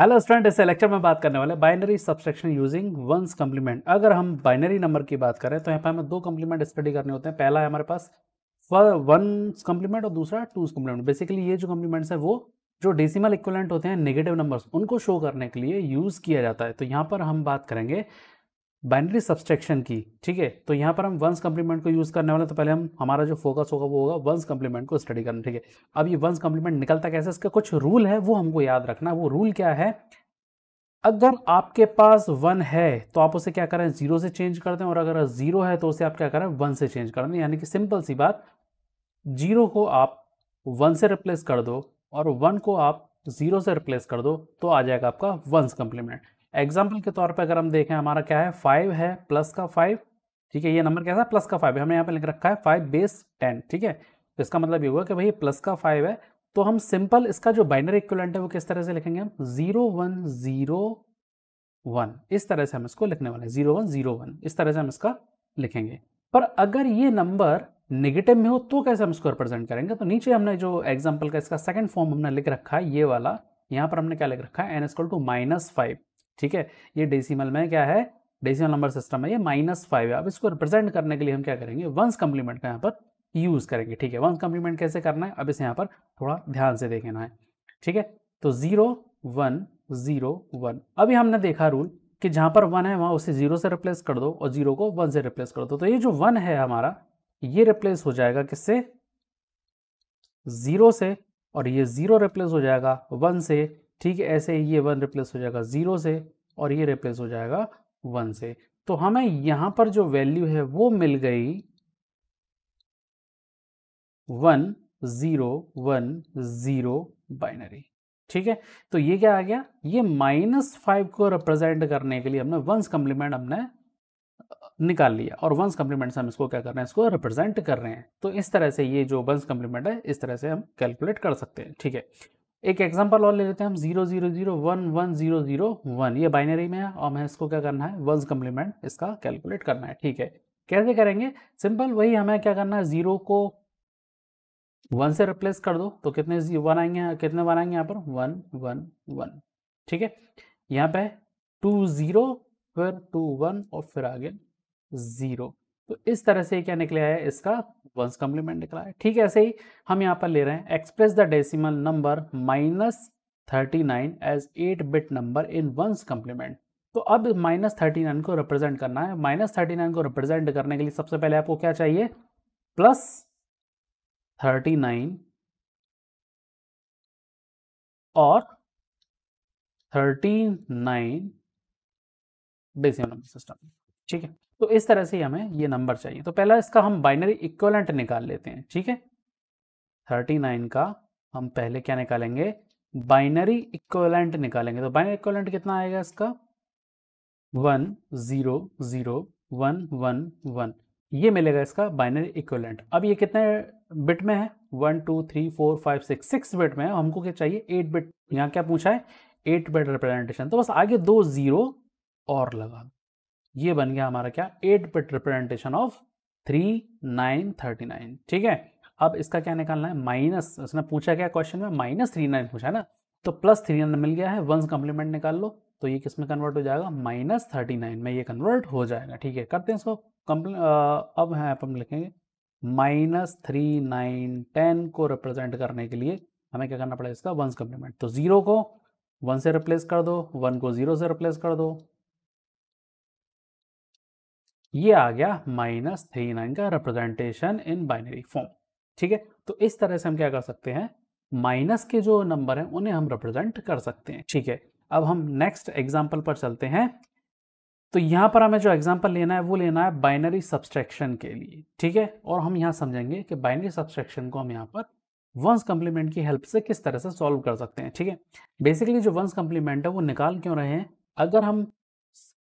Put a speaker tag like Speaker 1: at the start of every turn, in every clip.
Speaker 1: hello student इस lecture में बात करने वाले binary subtraction using one's complement अगर हम बाइनरी नंबर की बात करें तो यहाँ पर हमें दो कम्प्लीमेंट स्टडी करने होते हैं पहला है हमारे पास वन कम्प्लीमेंट और दूसरा टूज कम्प्लीमेंट बेसिकली ये जो कम्प्लीमेंट्स है वो जो डेसिमल इक्वलेंट होते हैं नेगेटिव नंबर्स उनको शो करने के लिए यूज़ किया जाता है तो यहाँ पर हम बात करेंगे बाइनरी सब्सट्रैक्शन की ठीक है तो यहाँ पर हम वंस कम्प्लीमेंट को यूज़ करने वाले तो पहले हम हमारा जो फोकस होगा वो होगा वंस कम्प्लीमेंट को स्टडी करना ठीक है अब ये वंस कम्प्लीमेंट निकलता कैसे इसका कुछ रूल है वो हमको याद रखना वो रूल क्या है अगर आपके पास वन है तो आप उसे क्या करें जीरो से चेंज कर दें और अगर जीरो है तो उसे आप क्या करें वन से चेंज कर दें यानी कि सिंपल सी बात जीरो को आप वन से रिप्लेस कर दो और वन को आप जीरो से रिप्लेस कर दो तो आ जाएगा आपका वंस कम्प्लीमेंट एग्जाम्पल के तौर पर अगर हम देखें हमारा क्या है फाइव है प्लस का फाइव ठीक है ये नंबर कैसा है प्लस का फाइव है हमने यहाँ पे लिख रखा है फाइव बेस टेन ठीक है तो इसका मतलब ये हुआ कि भाई प्लस का फाइव है तो हम सिंपल इसका जो बाइनरी इक्वलेंट है वो किस तरह से लिखेंगे हम जीरो वन जीरो वन इस तरह से हम इसको लिखने वाले हैं जीरो वन जीरो वन इस तरह से हम इसका लिखेंगे पर अगर ये नंबर नेगेटिव में हो तो कैसे हम इसको रिप्रेजेंट करेंगे तो नीचे हमने जो एग्जाम्पल का इसका सेकंड फॉर्म हमने लिख रखा है ये वाला यहाँ पर हमने क्या लिख रखा है n equal to minus five ठीक है ये डेसिमल में क्या है डेसिमल नंबर सिस्टम है ये माइनस फाइव है अब इसको रिप्रेजेंट करने के लिए हम क्या करेंगे वंस कम्प्लीमेंट का यहाँ पर यूज़ करेंगे ठीक है वंस कम्प्लीमेंट कैसे करना है अब इसे यहाँ पर थोड़ा ध्यान से देखना है ठीक है तो ज़ीरो वन ज़ीरो वन अभी हमने देखा रूल कि जहाँ पर वन है वहाँ उसे ज़ीरो से रिप्लेस कर दो और ज़ीरो को वन से रिप्लेस कर दो तो ये जो वन है हमारा ये रिप्लेस हो जाएगा किससे ज़ीरो से और ये ज़ीरो रिप्लेस हो जाएगा वन से ठीक है ऐसे ये वन रिप्लेस हो जाएगा ज़ीरो से और ये रिप्लेस हो जाएगा वन से तो हमें यहां पर जो वैल्यू है वो मिल गई one zero one zero binary ठीक है तो ये क्या आ गया ये माइनस फाइव को रिप्रेजेंट करने के लिए हमने वंस कम्प्लीमेंट हमने निकाल लिया और वंस कम्प्लीमेंट से हम इसको क्या कर रहे हैं इसको रिप्रेजेंट कर रहे हैं तो इस तरह से ये जो वंस कम्प्लीमेंट है इस तरह से हम कैलकुलेट कर सकते हैं ठीक है एक एग्जांपल और ले लेते हैं हम zero zero zero one one zero zero one ये बाइनरी में है और हमें इसको क्या करना है वंस कम्प्लीमेंट इसका कैलकुलेट करना है ठीक है कैसे करेंगे सिंपल वही हमें क्या करना है जीरो को वन से रिप्लेस कर दो तो कितने वन आएंगे कितने वन आएंगे यहाँ पर वन वन वन ठीक है यहाँ पे टू जीरो फिर टू वन और फिर आगे जीरो तो इस तरह से क्या निकला है इसका वंस कम्प्लीमेंट निकला है ठीक है ऐसे ही हम यहाँ पर ले रहे हैं express the decimal number minus thirty nine as eight bit number in one's complement तो अब माइनस थर्टी नाइन को रिप्रेजेंट करना है माइनस
Speaker 2: थर्टी नाइन को रिप्रेजेंट करने के लिए सबसे पहले आपको क्या चाहिए प्लस थर्टी नाइन और thirty nine decimal number system ठीक है
Speaker 1: तो इस तरह से हमें ये नंबर चाहिए तो पहला इसका हम बाइनरी इक्वलेंट निकाल लेते हैं ठीक है थर्टी नाइन का हम पहले क्या निकालेंगे बाइनरी इक्वलेंट निकालेंगे तो बाइनरी इक्वलेंट कितना आएगा इसका one zero zero one one one ये मिलेगा इसका बाइनरी इक्वलेंट अब ये कितने बिट में है one two three four five six six bit में है हमको क्या चाहिए एट बिट यहाँ क्या पूछा है एट बिट रिप्रेजेंटेशन तो बस आगे दो जीरो और लगा ये बन गया हमारा क्या eight bit representation of three nine thirty nine ठीक है अब इसका क्या निकालना है माइनस उसने पूछा क्या क्वेश्चन में माइनस थ्री नाइन पूछा ना तो प्लस थ्री नाइन मिल गया है वंस कॉम्प्लीमेंट निकाल लो तो ये किस में कन्वर्ट हो जाएगा माइनस थर्टी नाइन में ये कन्वर्ट हो जाएगा ठीक है करते हैं इसको कम्प्ली अब है पर हम लिखेंगे माइनस थ्री नाइन टेन को रिप्रेजेंट करने के लिए हमें क्या करना पड़ेगा इसका वंस कम्प्लीमेंट तो जीरो को वन से रिप्लेस कर दो वन को जीरो से रिप्लेस कर दो ये आ गया माइनस थ्री नाइन का रिप्रेजेंटेशन इन बाइनरी फॉर्म ठीक है तो इस तरह से हम क्या कर सकते हैं माइनस के जो नंबर हैं उन्हें हम रिप्रेजेंट कर सकते हैं ठीक है अब हम नेक्स्ट एग्जाम्पल पर चलते हैं तो यहां पर हमें जो एग्जाम्पल लेना है वो लेना है बाइनरी सब्सट्रैक्शन के लिए ठीक है और हम यहां समझेंगे कि बाइनरी सब्सट्रैक्शन को हम यहां पर वंस कम्प्लीमेंट की हेल्प से किस तरह से सॉल्व कर सकते हैं ठीक है बेसिकली जो वंस कम्प्लीमेंट है वो निकाल क्यों रहे हैं अगर हम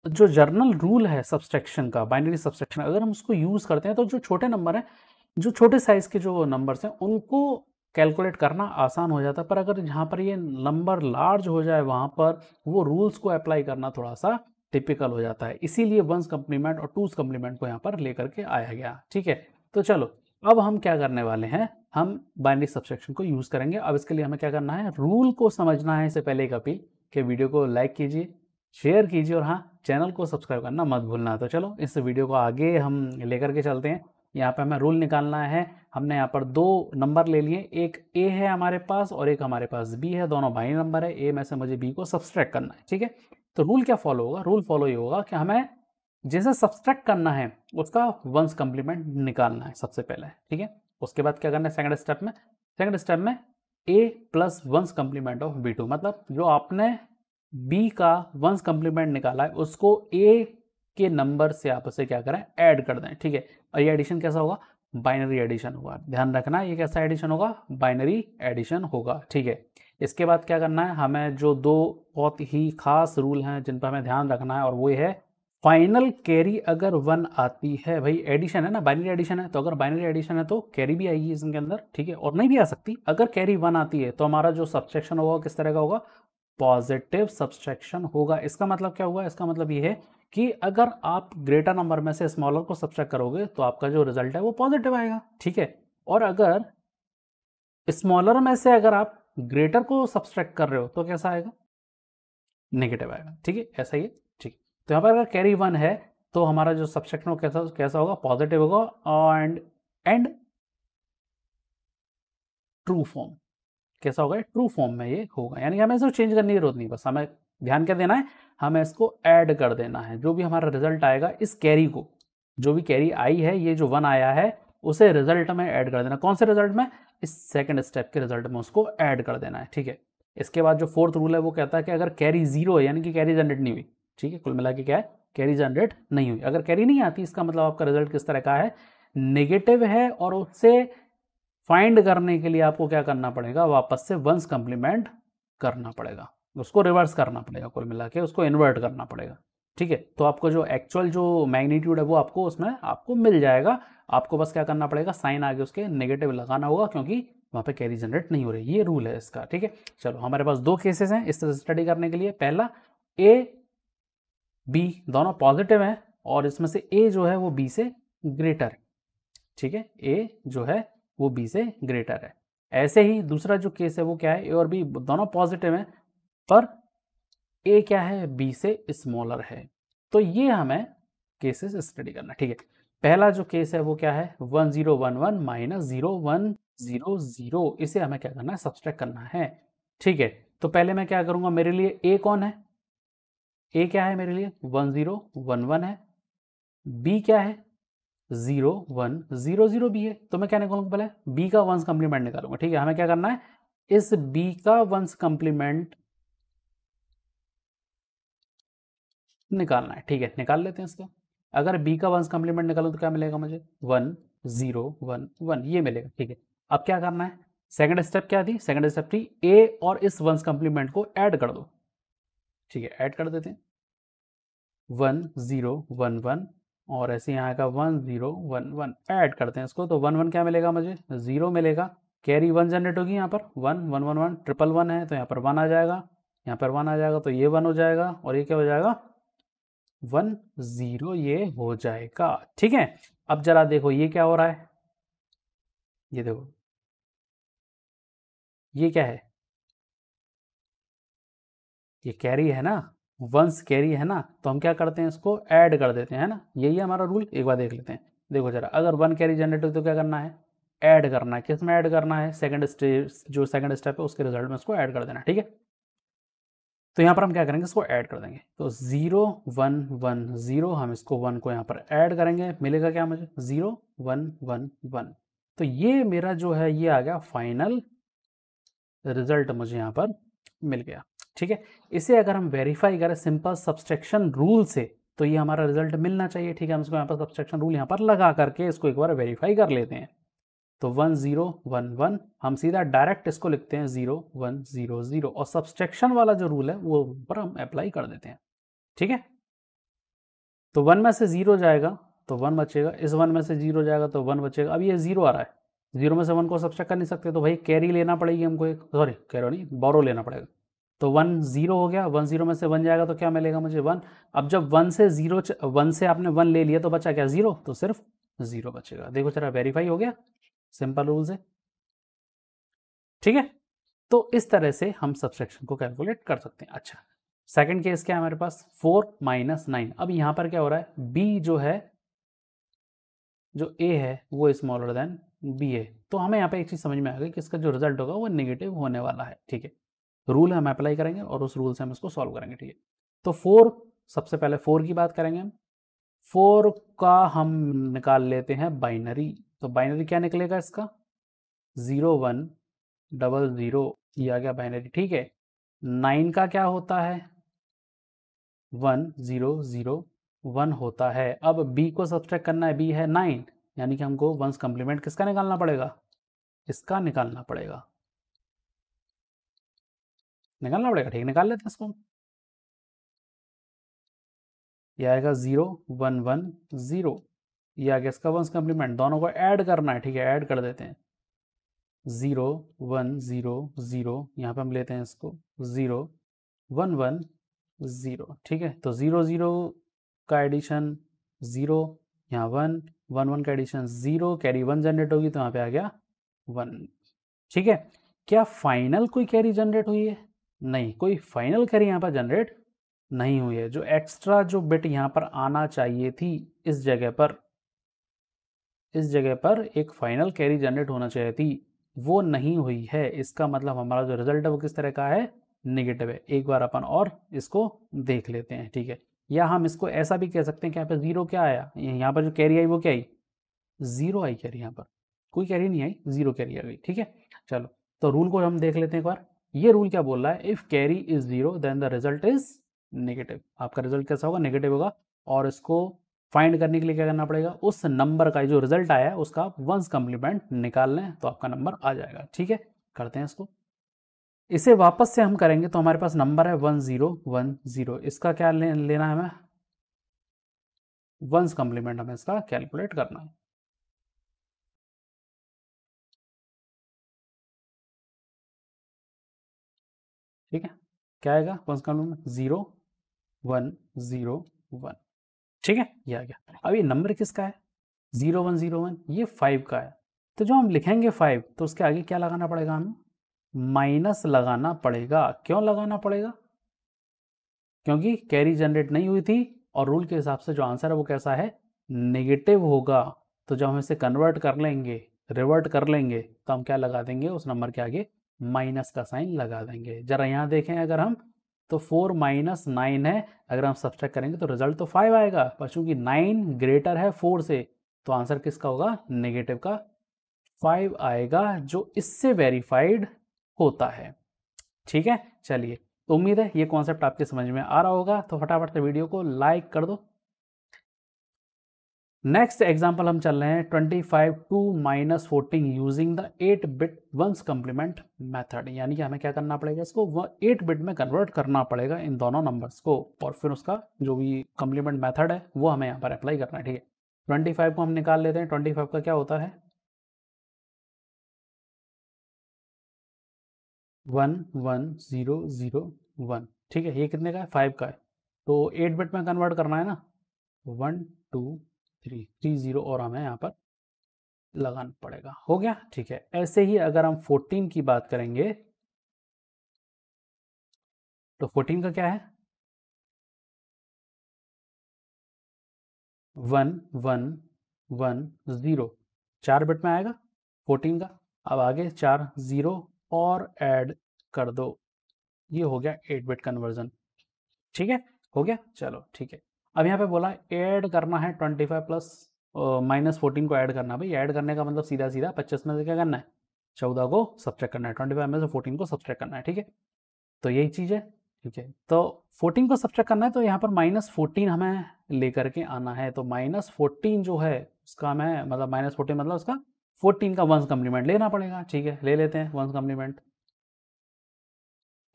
Speaker 1: जो जर्नल रूल है सब्सट्रैक्शन का बाइनरी सब्सट्रैक्शन अगर हम उसको यूज़ करते हैं तो जो छोटे नंबर हैं जो छोटे साइज़ के जो नंबर्स हैं उनको कैलकुलेट करना आसान हो जाता है पर अगर जहाँ पर ये नंबर लार्ज हो जाए वहाँ पर वो रूल्स को अप्लाई करना थोड़ा सा टिपिकल हो जाता है इसीलिए वंस कम्प्लीमेंट और टूज कम्प्लीमेंट को यहाँ पर लेकर के आया गया ठीक है तो चलो अब हम क्या करने वाले हैं हम बाइनरी सब्सट्रैक्शन को यूज़ करेंगे अब इसके लिए हमें क्या करना है रूल को समझना है इससे पहले एक अपील कि वीडियो को लाइक कीजिए शेयर कीजिए और हाँ चैनल को सब्सक्राइब करना मत भूलना तो चलो इस वीडियो को आगे हम लेकर के चलते हैं यहाँ पे हमें रूल निकालना है हमने यहाँ पर दो नंबर ले लिए एक ए है हमारे पास और एक हमारे पास बी है दोनों बाई नंबर है ए में से मुझे बी को सब्सट्रैक करना है ठीक है तो रूल क्या फॉलो होगा रूल फॉलो ये होगा कि हमें जिसे सब्सट्रैक्ट करना है उसका वंस कम्प्लीमेंट निकालना है सबसे पहले ठीक है उसके बाद क्या करना है सेकेंड स्टेप में सेकेंड स्टेप में A plus one's complement of B two मतलब जो आपने बी का वंस कंप्लीमेंट निकाला है उसको ए के नंबर से आप उसे क्या करें ऐड कर दें ठीक है और ये एडिशन कैसा होगा बाइनरी एडिशन होगा ध्यान रखना ये कैसा एडिशन होगा बाइनरी एडिशन होगा ठीक है इसके बाद क्या करना है हमें जो दो बहुत ही खास रूल हैं जिन पर हमें ध्यान रखना है और वो है फाइनल कैरी अगर वन आती है भाई एडिशन है ना बाइनरी एडिशन है तो अगर बाइनरी एडिशन है तो कैरी भी आएगी इसके अंदर ठीक है और नहीं भी आ सकती अगर कैरी वन आती है तो हमारा जो सब्सट्रैक्शन होगा किस तरह का होगा पॉजिटिव सब्सट्रैक्शन होगा इसका मतलब क्या हुआ इसका मतलब ये है कि अगर आप ग्रेटर नंबर में से स्मॉलर को सब्सट्रैक्ट करोगे तो आपका जो रिजल्ट है वो पॉजिटिव आएगा ठीक है और अगर स्मॉलर में से अगर आप ग्रेटर को सब्सट्रैक्ट कर रहे हो तो कैसा आएगा नेगेटिव आएगा ठीक है ऐसा ही है ठीक तो यहाँ पर अगर कैरी वन है तो हमारा जो सब्सट्रैक्शन कैसा कैसा होगा पॉजिटिव होगा एंड एंड ट्रू फॉर्म कैसा होगा ट्रू फॉर्म में ये होगा यानी कि हमें इसको चेंज करने की जरूरत नहीं बस हमें ध्यान क्या देना है हमें इसको ऐड कर देना है जो भी हमारा रिजल्ट आएगा इस कैरी को जो भी कैरी आई है ये जो वन आया है उसे रिजल्ट में ऐड कर देना कौन से रिजल्ट में इस सेकंड स्टेप के रिजल्ट में उसको ऐड कर देना है ठीक है इसके बाद जो फोर्थ रूल है वो कहता है कि अगर कैरी जीरो है यानी कि कैरी जनरेट नहीं हुई ठीक है कुल मिला के क्या है कैरी जनरेट नहीं हुई अगर कैरी नहीं आती इसका मतलब आपका रिजल्ट किस तरह का है नेगेटिव है और उससे फाइंड करने के लिए आपको क्या करना पड़ेगा वापस से वंस कंप्लीमेंट करना पड़ेगा उसको रिवर्स करना पड़ेगा कुल मिला के उसको इन्वर्ट करना पड़ेगा ठीक है तो आपको जो एक्चुअल जो मैग्नीट्यूड है वो आपको उसमें आपको मिल जाएगा आपको बस क्या करना पड़ेगा साइन आगे उसके नेगेटिव लगाना होगा क्योंकि वहाँ पे कैरी जनरेट नहीं हो रही ये रूल है इसका ठीक है चलो हमारे पास दो केसेस हैं इस तरह स्टडी करने के लिए पहला ए बी दोनों पॉजिटिव हैं और इसमें से ए जो है वो बी से ग्रेटर ठीक है ए जो है वो बी से ग्रेटर है ऐसे ही दूसरा जो केस है वो क्या है ए और बी दोनों पॉजिटिव हैं पर ए क्या है बी से स्मॉलर है तो ये हमें केसेस स्टडी करना ठीक है पहला जो केस है वो क्या है one zero one one minus zero one zero zero इसे हमें क्या करना है सब्सट्रैक्ट करना है ठीक है तो पहले मैं क्या करूंगा मेरे लिए ए कौन है ए क्या है मेरे लिए वन जीरो वन वन है बी क्या है zero one zero zero B है तो मैं क्या निकालूंगा पहले बी का वंस कंप्लीमेंट निकालूंगा ठीक है हमें क्या करना है इस बी का वंस कंप्लीमेंट निकालना है ठीक है निकाल लेते हैं इसका अगर बी का वंस कंप्लीमेंट निकालू तो क्या मिलेगा मुझे वन जीरो वन वन ये मिलेगा ठीक है अब क्या करना है सेकंड स्टेप क्या थी सेकंड स्टेप थी ए और इस वंस कंप्लीमेंट को ऐड कर दो ठीक है ऐड कर देते हैं वन जीरो वन वन और ऐसे यहाँ आएगा one zero one one add करते हैं इसको तो वन वन क्या मिलेगा मुझे जीरो मिलेगा कैरी वन जनरेट होगी यहाँ पर one one one one triple one है तो यहाँ पर वन आ जाएगा यहाँ पर वन आ जाएगा तो ये वन हो जाएगा और ये क्या हो जाएगा वन जीरो ये हो
Speaker 2: जाएगा ठीक है अब जरा देखो ये क्या हो रहा है ये देखो ये क्या है ये कैरी है ना वंस कैरी है ना तो हम क्या करते हैं इसको ऐड कर देते हैं है ना यही हमारा
Speaker 1: रूल एक बार देख लेते हैं देखो जरा अगर वन कैरी जनरेट तो क्या करना है ऐड करना है किस में ऐड करना है सेकंड स्टेप जो सेकंड स्टेप है उसके रिजल्ट में इसको ऐड कर देना ठीक है तो यहाँ पर हम क्या करेंगे इसको ऐड कर देंगे तो जीरो वन वन जीरो हम इसको वन को यहाँ पर ऐड करेंगे मिलेगा क्या मुझे जीरो वन वन वन तो ये मेरा जो है ये आ गया फाइनल रिजल्ट मुझे यहाँ पर मिल गया ठीक है इसे अगर हम वेरीफाई करें सिंपल सब्सट्रेक्शन रूल से तो ये हमारा रिजल्ट मिलना चाहिए ठीक है हम इसको यहाँ पर सब्सट्रेक्शन रूल यहाँ पर लगा करके इसको एक बार वेरीफाई कर लेते हैं तो वन ज़ीरो वन वन हम सीधा डायरेक्ट इसको लिखते हैं ज़ीरो वन ज़ीरो ज़ीरो और सब्सट्रेक्शन वाला जो रूल है वो ऊपर हम अप्लाई कर देते हैं ठीक है तो वन में से ज़ीरो जाएगा तो वन बचेगा इस वन में से ज़ीरो जाएगा तो वन बचेगा अब ये ज़ीरो आ रहा है ज़ीरो में से वन को सब्सट्रैक्ट कर नहीं सकते तो भाई कैरी लेना पड़ेगी हमको एक सॉरी कैरो नहीं बोरो लेना पड़ेगा तो वन जीरो हो गया वन जीरो में से वन जाएगा तो क्या मिलेगा मुझे वन अब जब वन से जीरो वन से आपने वन ले लिया तो बचा क्या जीरो तो सिर्फ जीरो बचेगा देखो जरा वेरीफाई हो गया सिंपल रूल से ठीक है तो इस तरह से हम सब्सट्रैक्शन को कैलकुलेट कर सकते हैं अच्छा सेकंड केस क्या है हमारे पास फोर माइनस नाइन अब यहां पर क्या हो रहा है बी जो है जो ए है वो स्मॉलर देन बी है तो हमें यहाँ पे एक चीज़ समझ में आ गई कि इसका जो रिजल्ट होगा वो नेगेटिव होने वाला है ठीक है रूल हम अप्लाई करेंगे और उस रूल से हम इसको सॉल्व करेंगे ठीक है तो फोर सबसे पहले फोर की बात करेंगे हम फोर का हम निकाल लेते हैं बाइनरी तो बाइनरी क्या निकलेगा इसका जीरो वन डबल जीरो ये आ गया बाइनरी ठीक है नाइन का क्या होता है वन जीरो जीरो वन होता है अब बी को सब्सट्रैक्ट करना है बी है नाइन यानी कि हमको वंस कम्प्लीमेंट किसका निकालना पड़ेगा इसका
Speaker 2: निकालना पड़ेगा निकालना पड़ेगा ठीक निकाल लेते हैं इसको हम ये आएगा ज़ीरो वन वन ज़ीरो ये आ गया इसका वंस कंप्लीमेंट दोनों को ऐड करना है ठीक है ऐड कर देते हैं
Speaker 1: ज़ीरो वन ज़ीरो ज़ीरो यहाँ पे हम लेते हैं इसको ज़ीरो वन वन ज़ीरो ठीक है तो ज़ीरो ज़ीरो का एडिशन ज़ीरो यहाँ वन वन वन का addition zero carry one generate होगी तो यहाँ पे आ गया वन ठीक है क्या फाइनल कोई कैरी जनरेट हुई है नहीं कोई फाइनल कैरी यहाँ पर जनरेट नहीं हुई है जो एक्स्ट्रा जो बिट यहाँ पर आना चाहिए थी इस जगह पर इस जगह पर एक फाइनल कैरी जनरेट होना चाहिए थी वो नहीं हुई है इसका मतलब हमारा जो रिजल्ट है वो किस तरह का है निगेटिव है एक बार अपन और इसको देख लेते हैं ठीक है या हम इसको ऐसा भी कह सकते हैं कि यहाँ पर जीरो क्या आया यहाँ पर जो कैरी आई वो क्या आई जीरो आई कैरी यहाँ पर कोई कैरी नहीं आई जीरो कैरी आ गई ठीक है चलो तो रूल को हम देख लेते हैं एक बार ये रूल क्या बोल रहा है if carry is zero then the result is negative आपका रिजल्ट कैसा होगा नेगेटिव होगा और इसको फाइंड करने के लिए क्या करना पड़ेगा उस नंबर का जो रिजल्ट आया है उसका आप वंस कंप्लीमेंट निकाल लें तो आपका नंबर आ जाएगा ठीक है करते हैं इसको इसे वापस से हम करेंगे तो हमारे पास नंबर है वन जीरो
Speaker 2: वन जीरो इसका क्या ले, लेना है हमें वंस कंप्लीमेंट हमें इसका कैलकुलेट करना है ठीक है क्या आएगा कौन सा number zero one zero one ठीक है ये आ गया अब ये
Speaker 1: नंबर किसका है जीरो वन जीरो वन ये फाइव का है तो जो हम लिखेंगे फाइव तो उसके आगे क्या लगाना पड़ेगा हमें माइनस लगाना पड़ेगा क्यों लगाना पड़ेगा क्योंकि कैरी जनरेट नहीं हुई थी और रूल के हिसाब से जो आंसर है वो कैसा है नेगेटिव होगा तो जब हम इसे कन्वर्ट कर लेंगे रिवर्ट कर लेंगे तो हम क्या लगा देंगे उस नंबर के आगे माइनस का साइन लगा देंगे जरा यहाँ देखें अगर हम तो फोर माइनस नाइन है अगर हम सब करेंगे तो रिजल्ट तो फाइव आएगा पर चूंकि नाइन ग्रेटर है फोर से तो आंसर किसका होगा नेगेटिव का फाइव आएगा जो इससे वेरीफाइड होता है ठीक है चलिए तो उम्मीद है ये कॉन्सेप्ट आपके समझ में आ रहा होगा तो फटाफट से वीडियो को लाइक कर दो नेक्स्ट एग्जाम्पल हम चल रहे हैं twenty five two minus fourteen using the eight bit one's complement method यानी कि हमें क्या करना पड़ेगा इसको एट बिट में कन्वर्ट करना पड़ेगा इन दोनों नंबर्स को और फिर उसका जो भी कम्प्लीमेंट मैथड है वो हमें यहाँ पर अप्लाई करना है ठीक है
Speaker 2: ट्वेंटी फाइव को हम निकाल लेते हैं ट्वेंटी फाइव का क्या होता है one one zero zero one ठीक है ये कितने का है फाइव का है तो एट बिट में कन्वर्ट करना है ना one two
Speaker 1: three three zero और हमें यहाँ पर लगाना पड़ेगा हो गया ठीक है ऐसे ही अगर
Speaker 2: हम फोर्टीन की बात करेंगे तो फोर्टीन का क्या है वन वन वन जीरो चार बिट में आएगा फोर्टीन का अब आगे
Speaker 1: चार जीरो और ऐड कर दो ये हो गया एट बिट कन्वर्जन ठीक है हो गया चलो ठीक है अब यहाँ पे बोला ऐड करना है twenty five plus minus fourteen को ऐड करना भाई ऐड करने का मतलब सीधा सीधा पच्चीस में से क्या करना है चौदह को सब्सट्रैक करना है ट्वेंटी फाइव में से फोर्टीन को सब्सट्रैक करना है ठीक है तो यही चीज़ है ठीक है तो फोर्टीन को सब्सट्रैक करना है तो यहाँ पर माइनस फोर्टीन हमें लेकर के आना है तो माइनस फोर्टीन जो है उसका हमें मतलब माइनस फोर्टीन मतलब उसका फोर्टीन का वंस कम्प्लीमेंट लेना पड़ेगा ठीक है ले लेते हैं वंस कम्प्लीमेंट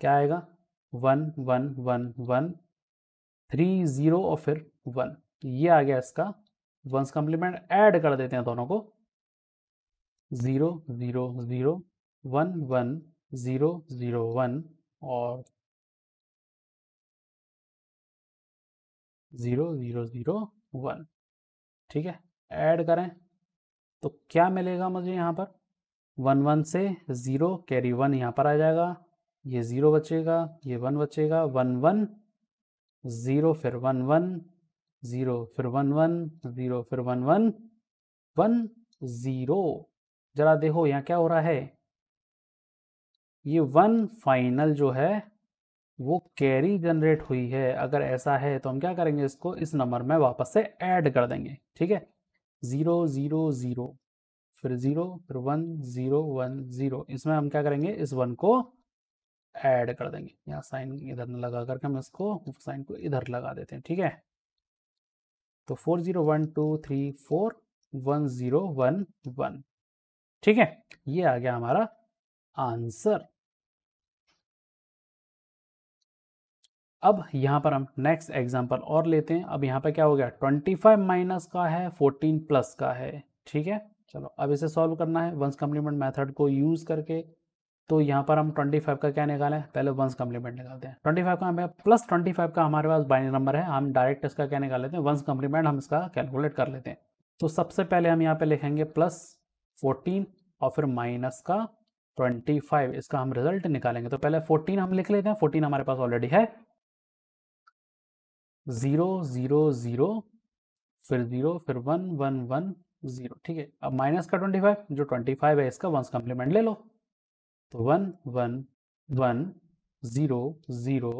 Speaker 1: क्या आएगा one one one one three zero और फिर वन ये आ गया इसका वंस कंप्लीमेंट ऐड कर देते हैं दोनों को zero zero zero
Speaker 2: one one zero zero one और ज़ीरो ज़ीरो ज़ीरो वन ठीक है ऐड करें तो क्या मिलेगा मुझे यहाँ पर वन वन से
Speaker 1: ज़ीरो कैरी वन यहाँ पर आ जाएगा ये ज़ीरो बचेगा ये वन बचेगा वन वन ज़ीरो फिर वन वन ज़ीरो फिर वन वन ज़ीरो फिर वन वन वन ज़ीरो जरा देखो यहाँ क्या हो रहा है ये वन फाइनल जो है वो कैरी जनरेट हुई है अगर ऐसा है तो हम क्या करेंगे इसको इस नंबर में वापस से ऐड कर देंगे ठीक है ज़ीरो ज़ीरो ज़ीरो फिर ज़ीरो फिर वन ज़ीरो वन ज़ीरो इसमें हम क्या करेंगे इस वन को ऐड कर देंगे यहाँ साइन इधर लगा करके हम इसको साइन को इधर लगा देते हैं ठीक है तो four zero one two
Speaker 2: three four one zero one one ठीक है ये आ गया हमारा आंसर
Speaker 1: अब यहां पर हम नेक्स्ट एग्जांपल और लेते हैं अब यहां पर क्या हो गया ट्वेंटी फाइव माइनस का है फोर्टीन प्लस का है ठीक है चलो अब इसे सॉल्व करना है वंस कंप्लीमेंट मेथड को यूज करके तो यहाँ पर हम 25 का क्या निकालें पहले वंस कम्प्लीमेंट निकालते हैं 25 का हमें प्लस 25 का हमारे पास बाइनरी नंबर है हम डायरेक्ट इसका क्या निकाल लेते हैं वंस कम्प्लीमेंट हम इसका कैलकुलेट कर लेते हैं तो सबसे पहले हम यहाँ पे लिखेंगे प्लस 14 और फिर माइनस का 25 इसका हम रिजल्ट निकालेंगे तो पहले फोर्टीन हम लिख लेते हैं फोर्टीन हमारे पास ऑलरेडी है ज़ीरो ज़ीरो ज़ीरो फिर ज़ीरो फिर वन वन वन ज़ीरो ठीक है अब माइनस का फाइव जो फाइव है इसका वंस कम्प्लीमेंट ले लो
Speaker 2: तो one one one zero zero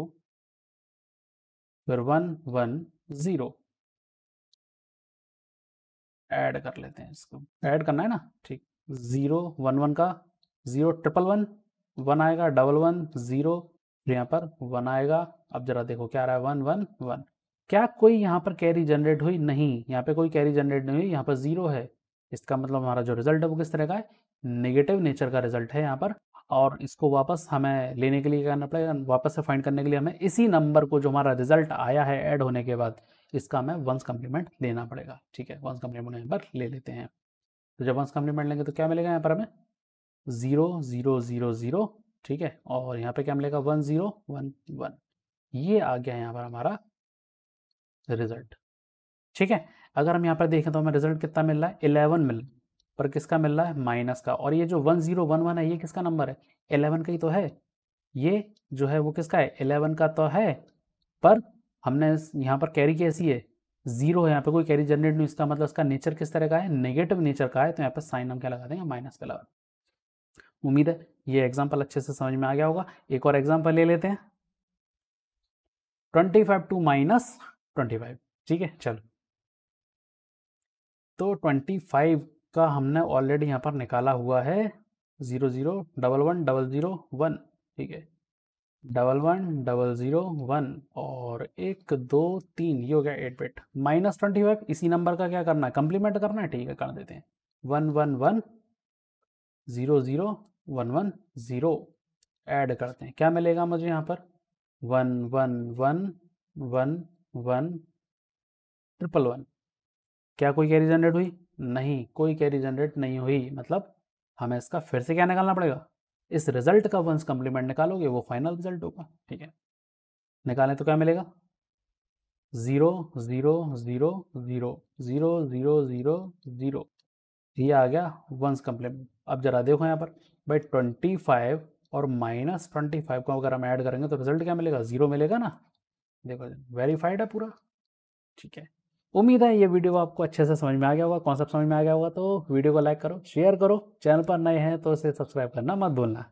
Speaker 2: फिर वन वन ज़ीरो ऐड कर लेते हैं इसको ऐड करना है ना ठीक ज़ीरो वन वन का
Speaker 1: ज़ीरो ट्रिपल वन वन आएगा डबल वन ज़ीरो फिर यहाँ पर वन आएगा अब जरा देखो क्या आ रहा है वन वन वन क्या कोई यहाँ पर कैरी जनरेट हुई नहीं यहाँ पे कोई कैरी जनरेट नहीं हुई यहाँ पर ज़ीरो है इसका मतलब हमारा जो रिजल्ट है वो किस तरह का है नेगेटिव नेचर का रिजल्ट है यहाँ पर और इसको वापस हमें लेने के लिए करना पड़ेगा वापस से फाइंड करने के लिए हमें इसी नंबर को जो हमारा रिजल्ट आया है ऐड होने के बाद इसका हमें वंस कम्प्लीमेंट लेना पड़ेगा ठीक है वंस कम्प्लीमेंट यहाँ पर ले लेते हैं तो जब वंस कम्प्लीमेंट लेंगे तो क्या मिलेगा यहाँ पर हमें ज़ीरो ज़ीरो ज़ीरो ज़ीरो ठीक है और यहाँ पर क्या मिलेगा वन ज़ीरो वन वन ये आ गया यहाँ पर हमारा रिजल्ट ठीक है अगर हम यहाँ पर देखें तो हमें रिजल्ट कितना मिल रहा है इलेवन मिल रहा है पर किसका मिल रहा है माइनस का और ये जो वन जीरो वन वन है ये किसका नंबर है एलेवन का ही तो है ये जो है वो किसका है एलेवन का तो है पर हमने यहाँ पर कैरी कैसी है जीरो है यहाँ पर कोई कैरी जनरेट नहीं इसका मतलब इसका नेचर किस तरह का है नेगेटिव नेचर का है तो यहाँ पर साइन हम क्या लगा देंगे माइनस का लगा उम्मीद है ये एग्जाम्पल अच्छे से समझ में आ गया होगा एक और एग्जाम्पल ले लेते हैं twenty five two minus twenty five ठीक है चलो तो ट्वेंटी फाइव का हमने ऑलरेडी यहाँ पर निकाला हुआ है zero zero double one double zero one ठीक है double one double zero one और एक दो तीन ये हो गया eight bit minus twenty five इसी नंबर का क्या करना है कम्प्लीमेंट करना है ठीक है कर देते हैं one one one zero zero one one zero add करते हैं क्या मिलेगा मुझे यहाँ पर one one one one one triple one क्या कोई कैरी जनरेट हुई नहीं कोई कैरी जनरेट नहीं हुई मतलब हमें इसका फिर से क्या निकालना पड़ेगा इस रिजल्ट का वंस कंप्लीमेंट निकालोगे वो फाइनल रिजल्ट होगा ठीक है निकालें तो क्या मिलेगा zero zero zero zero zero zero zero zero ये आ गया वंस कंप्लीमेंट अब जरा देखो यहाँ पर भाई ट्वेंटी फाइव और माइनस ट्वेंटी फाइव को अगर हम ऐड करेंगे तो रिजल्ट क्या मिलेगा ज़ीरो मिलेगा ना देखो वेरीफाइड है पूरा ठीक है उम्मीद है ये वीडियो आपको अच्छे से समझ
Speaker 2: में आ गया होगा कॉन्सेप्ट समझ में आ गया होगा तो वीडियो को लाइक करो शेयर करो चैनल पर नए हैं तो इसे सब्सक्राइब करना मत भूलना